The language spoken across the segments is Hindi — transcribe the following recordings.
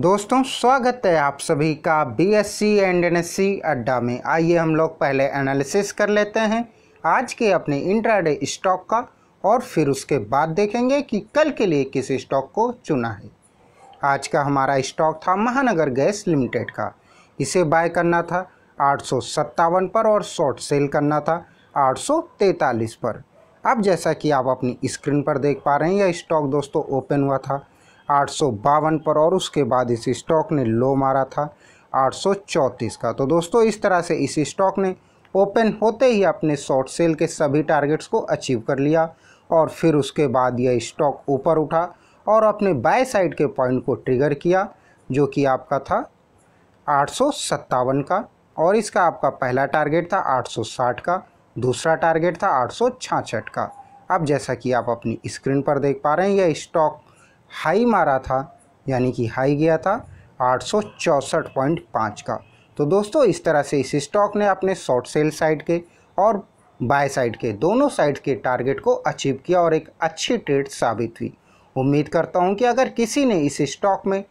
दोस्तों स्वागत है आप सभी का B S C and N S C अड्डा में आइए हम लोग पहले एनालिसिस कर लेते हैं आज के अपने इंट्राडे स्टॉक का और फिर उसके बाद देखेंगे कि कल के लिए किस स्टॉक को चुना है आज का हमारा स्टॉक था महानगर गैस लिमिटेड का इसे बाय करना था आठ पर और शॉर्ट सेल करना था आठ पर अब जैसा कि आप अपनी स्क्रीन पर देख पा रहे हैं यह स्टॉक दोस्तों ओपन हुआ था आठ पर और उसके बाद इस स्टॉक ने लो मारा था 834 का तो दोस्तों इस तरह से इस स्टॉक ने ओपन होते ही अपने शॉर्ट सेल के सभी टारगेट्स को अचीव कर लिया और फिर उसके बाद यह स्टॉक ऊपर उठा और अपने बाय साइड के पॉइंट को ट्रिगर किया जो कि आपका था आठ का और इसका आपका पहला टारगेट था 860 का दूसरा टारगेट था आठ का अब जैसा कि आप अपनी स्क्रीन पर देख पा रहे हैं यह स्टॉक हाई मारा था यानी कि हाई गया था आठ का तो दोस्तों इस तरह से इस स्टॉक ने अपने शॉर्ट सेल साइड के और बाय साइड के दोनों साइड के टारगेट को अचीव किया और एक अच्छी ट्रेड साबित हुई उम्मीद करता हूं कि अगर किसी ने इस स्टॉक में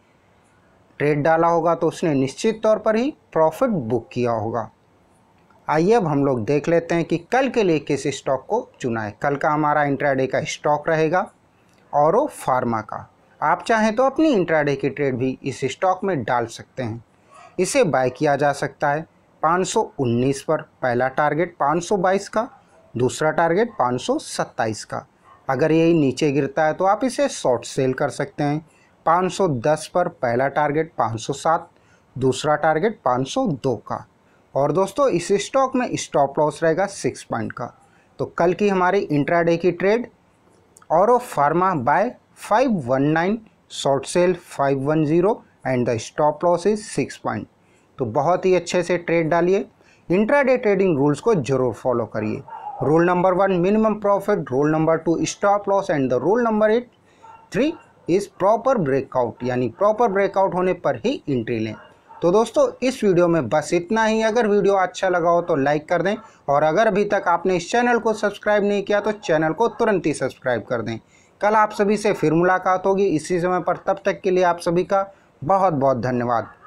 ट्रेड डाला होगा तो उसने निश्चित तौर पर ही प्रॉफिट बुक किया होगा आइए अब हम लोग देख लेते हैं कि कल के लिए किस स्टॉक को चुना है कल का हमारा इंट्राडे का स्टॉक रहेगा और फार्मा का आप चाहें तो अपनी इंट्राडे की ट्रेड भी इस स्टॉक में डाल सकते हैं इसे बाय किया जा सकता है 519 पर पहला टारगेट 522 का दूसरा टारगेट 527 का अगर यही नीचे गिरता है तो आप इसे शॉर्ट सेल कर सकते हैं 510 पर पहला टारगेट 507 दूसरा टारगेट 502 का और दोस्तों इस स्टॉक में स्टॉप लॉस रहेगा सिक्स पॉइंट का तो कल की हमारी इंट्राडे की trade buy five one 519 short sell 510 and the stop loss is 6 point तो बहुत ही अच्छे से ट्रेड डालिए इंट्राडे ट्रेडिंग रूल्स को जरूर फॉलो करिए rule number one minimum profit rule number two stop loss and the rule number eight three is proper breakout यानी प्रॉपर ब्रेकआउट होने पर ही इंट्री लें तो दोस्तों इस वीडियो में बस इतना ही अगर वीडियो अच्छा लगा हो तो लाइक कर दें और अगर अभी तक आपने इस चैनल को सब्सक्राइब नहीं किया तो चैनल को तुरंत ही सब्सक्राइब कर दें कल आप सभी से फिर मुलाकात होगी इसी समय पर तब तक के लिए आप सभी का बहुत बहुत धन्यवाद